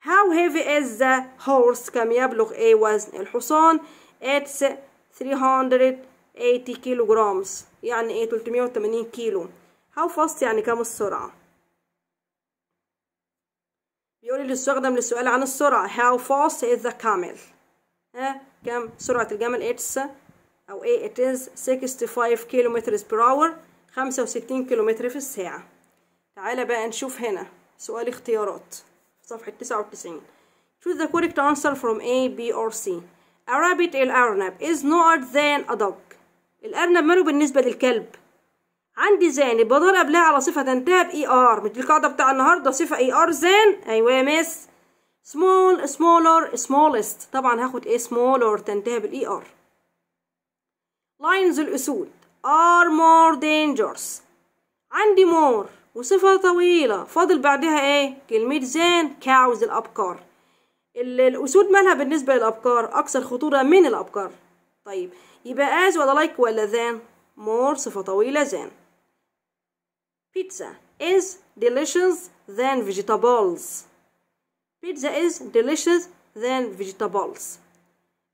how heavy is the horse كم يبلغ ايه وزن الحصان it's 380 كيلو جرامز يعني ايه 380 كيلو how fast يعني كام السرعة بيقول لي استخدم للسؤال عن السرعة how fast is the camel ها كم سرعة الجمل it's او ايه it is 65 كيلو متر per hour 65 كيلو متر في الساعة تعالى بقى نشوف هنا سؤال اختيارات صفحة 99 choose the correct answer from A, B or C a rabbit الأرنب is not than a dog الأرنب ماله بالنسبة للكلب عندي زان يبقى قبلها على صفة تنتهي بإي آر مش دي القاعدة بتاع النهاردة صفة E, R زان أيوة يا مس small smaller smallest طبعا هاخد إيه smaller تنتهي E, R lines الأسود are more dangerous عندي more وصفة طويلة فاضل بعدها ايه كلمة زان كاوز الأبكار الأسود مالها بالنسبة للأبكار أكثر خطورة من الأبكار طيب يبقى از ولا لايك ولا ذان مور صفة طويلة زان بيتزا is delicious than vegetables بيتزا is delicious than vegetables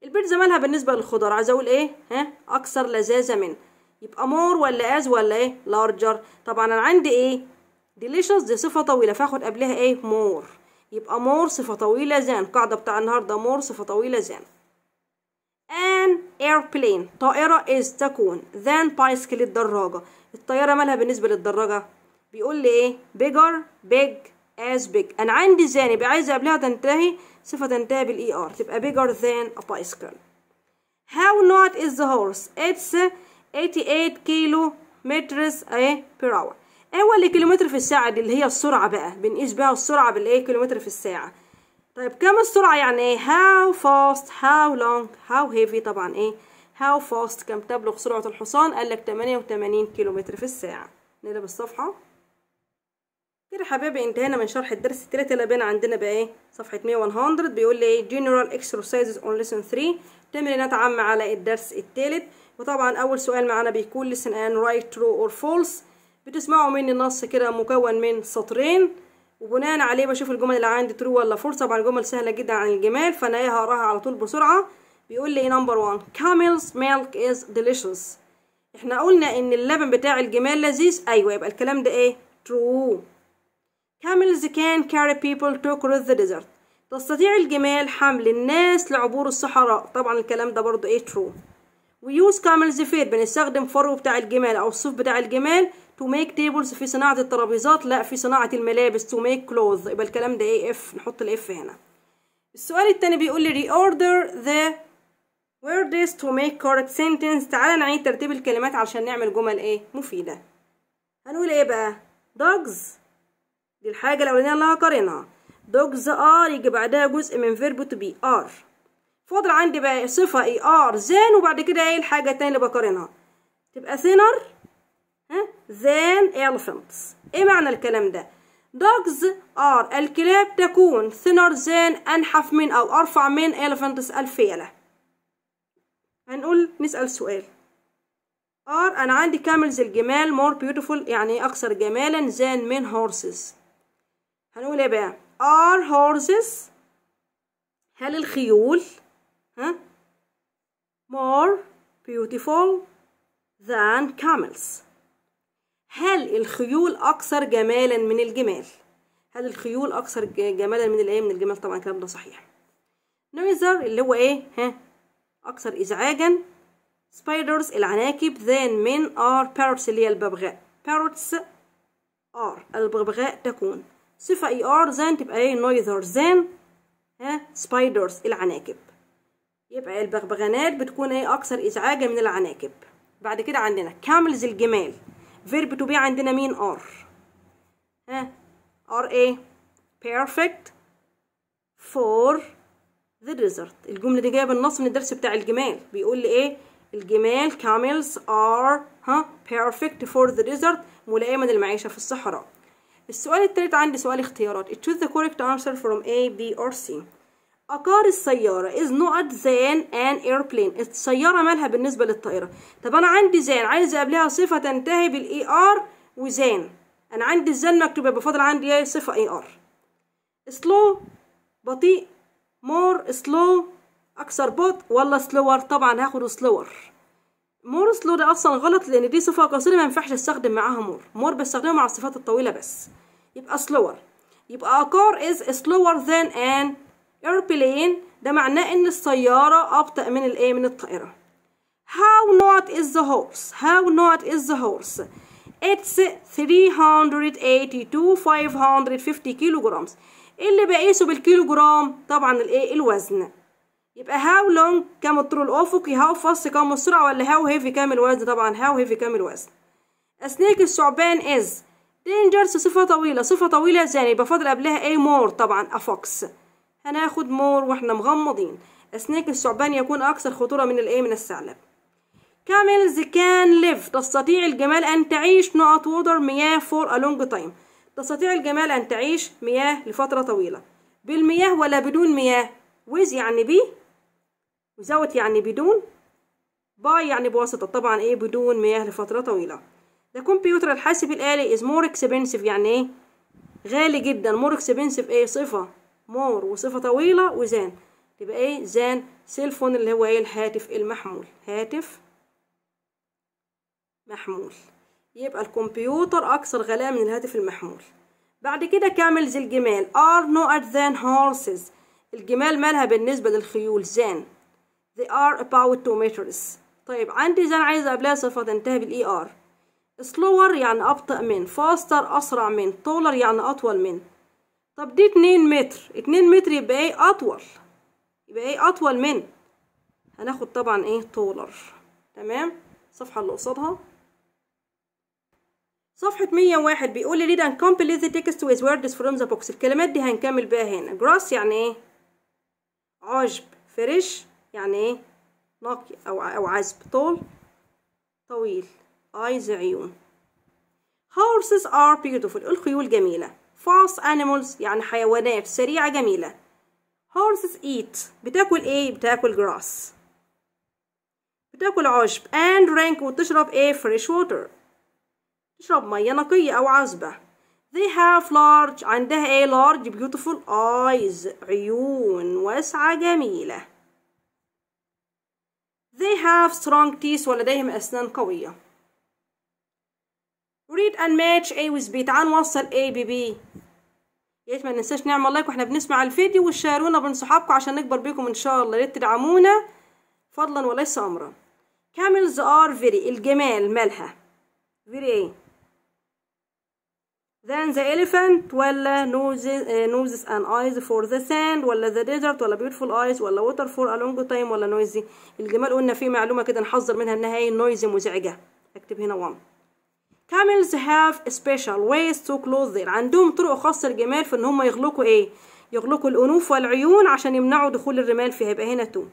البيتزا مالها بالنسبة للخضار عايز أقول إيه ها أكثر لذاذة من يبقى مور ولا از ولا إيه larger طبعا أنا عندي إيه delicious دي صفة طويلة فاخد قبلها ايه more يبقى more صفة طويلة زان قاعدة بتاع النهاردة more صفة طويلة than an airplane طائرة is تكون than bicycle الدراجة الطيارة مالها بالنسبة للدراجة بيقول لي ايه bigger big as big انا عندي زان يبقى عايزة قبلها تنتهي صفة تنتهي بالاي ار e تبقى bigger than a bicycle how not is the horse it's 88 كيلو متر ايه per hour إيه هو اللي كيلومتر في الساعة دي اللي هي السرعة بقى بنقيس بقى السرعة بالايه كيلومتر في الساعة طيب كم السرعة يعني ايه هاو فاست هاو لونج هاو هيفي طبعا ايه هاو فاست كم تبلغ سرعة الحصان قال لك 88 كيلومتر في الساعة نقلب الصفحة كده حبايبي انتهينا من شرح الدرس الثالث اللي بين عندنا بقى ايه صفحة 100 بيقول لي ايه general exercises اون ليسون 3 تمرينات عامة على الدرس التالت وطبعا اول سؤال معانا بيكون listen and write true or false بتسمعوا مني نص كده مكون من سطرين وبناء عليه بشوف الجمل اللي عندي ترو ولا فرصه طبعا الجمل سهله جدا عن الجمال فانا ايه هقراها على طول بسرعه بيقول لي نمبر 1 كاميلز ميلك از ديليشيس احنا قلنا ان اللبن بتاع الجمال لذيذ ايوه يبقى الكلام ده ايه ترو كاميلز كان كاري بيبل تو cross ذا ديزرت تستطيع الجمال حمل الناس لعبور الصحراء طبعا الكلام ده برضو ايه ترو ويوز كاميلز فير بنستخدم فرو بتاع الجمال او الصوف بتاع الجمال تو ميك تيبلز في صناعه الترابيزات لا في صناعه الملابس تو ميك كلوز يبقى الكلام ده ايه اف نحط الاف هنا السؤال التاني بيقول لي reorder the words to make correct sentence تعالى نعيد ترتيب الكلمات علشان نعمل جمل ايه مفيده هنقول ايه بقى dogs دي الحاجه الاولانيه اللي هقارنها dogs are يجي بعدها جزء من verb to be are فاضل عندي بقى صفه اي ار زين وبعد كده ايه الحاجه التانيه اللي بقارنها تبقى thinner than elephants ايه معنى الكلام ده dogs are الكلاب تكون thinner than انحف من او ارفع من elephants الفيلة هنقول نسأل سؤال are انا عندي camels الجمال more beautiful يعني اكثر جمالا than من horses هنقول ايه بقى are horses هل الخيول ها more beautiful than camels هل الخيول أكثر جمالا من الجمال؟ هل الخيول أكثر جمالا من الإيه؟ من الجمال طبعا الكلام ده صحيح. نويزر اللي هو إيه؟ ها أكثر إزعاجا سبايدرز العناكب ذان من آر بارتس اللي هي الببغاء بارتس آر الببغاء تكون صفة إي آر ذان تبقى إيه نويزر ذان ها سبايدرز العناكب يبقى البغبغانات بتكون ايه اكثر ازعاجا من العناكب بعد كده عندنا كاملز الجمال فيرب تو بي عندنا مين ار ها ار ايه بيرفكت فور ذا ديزرت الجمله دي جايه بالنص من الدرس بتاع الجمال بيقول لي ايه الجمال كاملز ار ها بيرفكت فور ذا ديزرت ملائمه للمعيشه في الصحراء السؤال التالت عندي سؤال اختيارات choose the correct answer from A B or C أقار السيارة is not than an airplane السيارة مالها بالنسبة للطائرة طب أنا عندي زان عايز قبلها صفة تنتهي بالإي آر وزان أنا عندي الزان مكتوبة يبقى فاضل عندي صفة إي آر slow بطيء more slow أكثر بطء ولا slower طبعا هاخد slower مور سلو ده اصلا غلط لان دي صفه قصيره ما ينفعش استخدم معاها مور مور بستخدمها مع الصفات الطويله بس يبقى slower، يبقى a car is slower than an airplane ده معناه ان السيارة ابطأ من الايه من الطائرة how not is the horse how not is the horse it's 382 550 كيلو اللي بقيسه بالكيلو جرام طبعا الايه الوزن يبقى how long كام الطول الافقي how fast كام السرعه ولا how heavy كام الوزن طبعا how heavy كام الوزن اسنيك الثعبان is dangerous صفه طويله صفه طويله زاني بفضل فاضل قبلها a more طبعا a fox هناخد مور واحنا مغمضين سنيك الثعبان يكون أكثر خطورة من الإيه من الثعلب كاملز كان ليف تستطيع الجمال أن تعيش نقط وودر مياه فور ألونج تايم تستطيع الجمال أن تعيش مياه لفترة طويلة بالمياه ولا بدون مياه ويز يعني بي وزوت يعني بدون باي يعني بواسطة طبعا ايه بدون مياه لفترة طويلة ده كمبيوتر الحاسب الآلي is more expensive يعني ايه غالي جدا more expensive ايه صفة مور وصفة طويلة وزان يبقى ايه زان سيلفون اللي هو ايه الهاتف المحمول هاتف محمول يبقى الكمبيوتر أكثر غلاء من الهاتف المحمول بعد كده كاملز الجمال are no than horses الجمال مالها بالنسبة للخيول زان they are about two meters طيب عندي زان عايزة قبلها صفة تنتهي بالاي ار e slower يعني أبطأ من faster أسرع من taller يعني أطول من طب دي اتنين متر اتنين متر يبقى ايه اطول يبقى ايه اطول من هناخد طبعا ايه طولر تمام الصفحه اللي قصادها صفحة 101 بيقول لي ده complete the text with words from the box الكلمات دي هنكمل بيها هنا جراس يعني ايه عشب فريش يعني ايه نقي او او عذب طول طويل eyes عيون horses are beautiful الخيول جميلة fast animals يعني حيوانات سريعة جميلة horses eat بتاكل ايه بتاكل grass بتاكل عشب and drink وتشرب ايه fresh water تشرب مية نقية أو عذبة they have large عندها ايه large beautiful eyes عيون واسعة جميلة they have strong teeth ولديهم أسنان قوية read and match A with B تعال نوصل A ب B يا ريت ما ننساش نعمل لايك واحنا بنسمع الفيديو وتشاركونا بين صحابكم عشان نكبر بيكم ان شاء الله يا ريت تدعمونا فضلا وليس امرا camels are very الجمال مالها very ايه than the elephant ولا noses, آه، noses and eyes for the sand ولا the desert ولا beautiful eyes ولا water for a long time ولا noisy الجمال قلنا في معلومة كده نحذر منها انها هي noisy مزعجة اكتب هنا one camels have special ways to close their عندهم طرق خاصة الجمال في ان هم يغلقوا ايه يغلقوا الانوف والعيون عشان يمنعوا دخول الرمال فيها يبقى هنا تو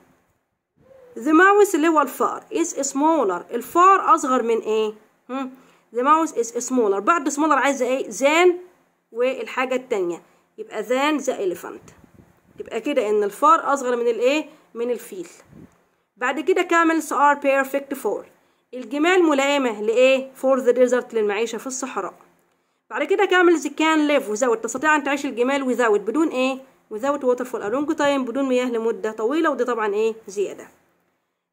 the mouse اللي هو الفار is smaller الفار اصغر من ايه هم. the mouse is smaller بعد smaller عايزه ايه than والحاجه التانية يبقى than the elephant يبقى كده ان الفار اصغر من الايه من الفيل بعد كده camels are perfect for الجمال ملائمة لإيه؟ فور ذا ديزرت للمعيشة في الصحراء بعد كده كامل كان ليف وزاوت تستطيع أن تعيش الجمال وزاوت بدون إيه؟ وزاوت ووتر فور ألونج تايم بدون مياه لمدة طويلة وده طبعا إيه؟ زيادة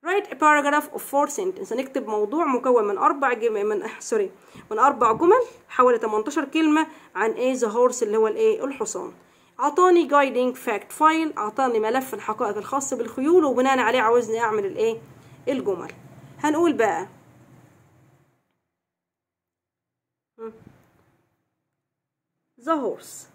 write a paragraph of four sentences هنكتب موضوع مكون من أربع جمل من سوري من أربع جمل حوالي 18 كلمة عن إيه ذا هورس اللي هو الإيه الحصان عطاني جايدنج فاكت فايل عطاني ملف الحقائق الخاص بالخيول وبناء عليه عاوزني أعمل الإيه الجمل هنقول بقى ذا هورس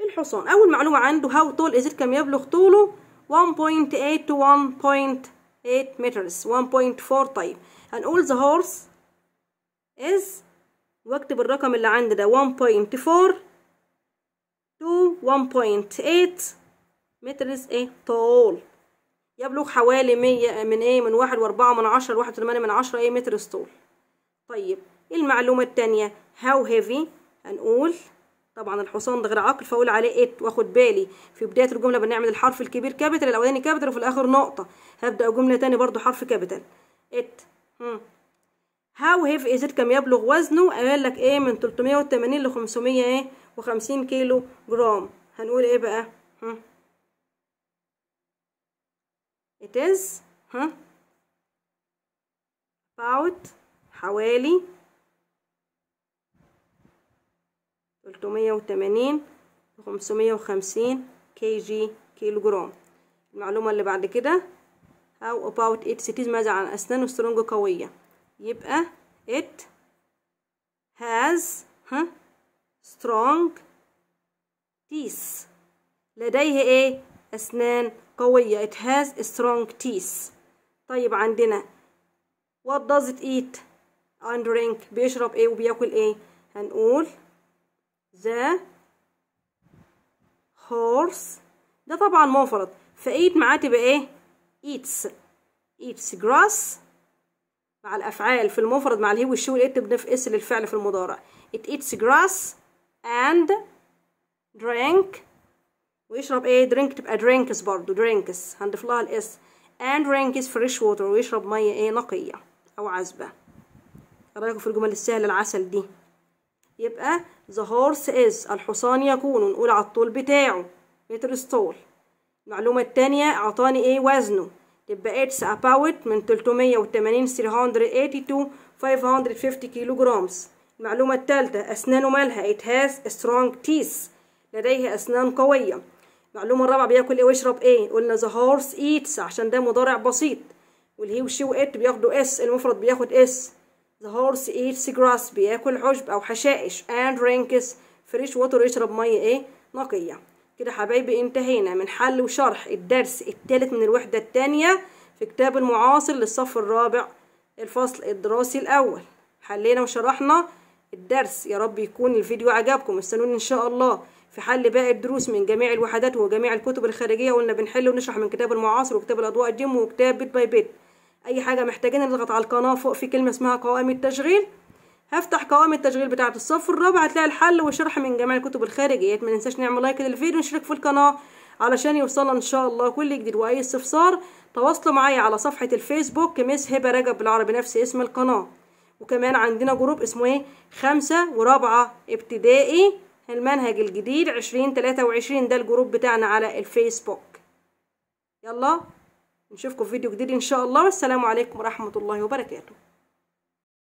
الحصان اول معلومه عنده هاو طول ازيت كم يبلغ طوله 1.8 to 1.8 meters 1.4 طيب هنقول the horse is واكتب الرقم اللي عندي ده 1.4 to 1.8 meters ايه طول يبلغ حوالي 100 من ايه من واحد واربعة من عشرة لواحد وثمانية من عشرة ايه متر اسطول طيب إيه المعلومة الثانيه هاو هيفي هنقول طبعا الحصان ده غير عاقل فاقول عليه ات إيه؟ واخد بالي في بدايه الجمله بنعمل الحرف الكبير كابيتال الاولاني كابيتال وفي الاخر نقطه هبدا جمله تاني برضو حرف كابيتال ات هاو هيفي ازيت كم يبلغ وزنه قال لك ايه من 380 ل 500 ايه و50 كيلو جرام هنقول ايه بقى هم. Hmm. it is huh, about حوالي 380 550 kg كيلو جرام المعلومة اللي بعد كده how about it cities ماذا عن أسنان سترونج قوية يبقى it has huh, strong teeth لديه ايه أسنان قوية it has strong teeth طيب عندنا what does it eat and drink بيشرب ايه وبياكل ايه هنقول the horse ده طبعا مفرد فايت معاه تبقى ايه eats eats grass مع الافعال في المفرد مع الهي والشي والايت بنفقس للفعل في المضارع it eats grass and drink ويشرب ايه درينك تبقى درينكس برضو درينكس هنضيف لها الاس اند درينكس فريش ووتر ويشرب ميه ايه نقيه او عذبه رايكم في الجمل السهله العسل دي يبقى the horse is الحصان يكون نقول على الطول بتاعه متر ستول المعلومه الثانيه اعطاني ايه وزنه تبقى اتس اباوت من 380 382 550 كيلو جرامز المعلومة الثالثة أسنانه مالها it has strong teeth لديه أسنان قوية المعلومه الرابعه بياكل ايه ويشرب ايه قلنا ذا هورس ايتس عشان ده مضارع بسيط والهي وشي وات بياخدوا اس المفرد بياخد اس ذا هورس ايتس جراس بياكل عشب او حشائش اند رينكس فريش ووتر يشرب ميه ايه نقيه كده حبايبي انتهينا من حل وشرح الدرس الثالث من الوحده الثانيه في كتاب المعاصر للصف الرابع الفصل الدراسي الاول حلينا وشرحنا الدرس يا رب يكون الفيديو عجبكم استنوني ان شاء الله في حل باقي الدروس من جميع الوحدات وجميع الكتب الخارجية قلنا بنحل ونشرح من كتاب المعاصر وكتاب الأضواء الجيم وكتاب بيت باي بيت أي حاجة محتاجين نضغط على القناة فوق في كلمة اسمها قوائم التشغيل هفتح قوائم التشغيل بتاعة الصف الرابع هتلاقي الحل والشرح من جميع الكتب الخارجية ما ننساش نعمل لايك للفيديو ونشترك في القناة علشان يوصلنا إن شاء الله كل جديد وأي استفسار تواصلوا معايا على صفحة الفيسبوك مس هبة رجب بالعربي نفس اسم القناة وكمان عندنا جروب اسمه ايه خمسة ورابعة ابتدائي المنهج الجديد عشرين تلاتة وعشرين ده الجروب بتاعنا على الفيسبوك يلا نشوفكم في فيديو جديد ان شاء الله والسلام عليكم ورحمة الله وبركاته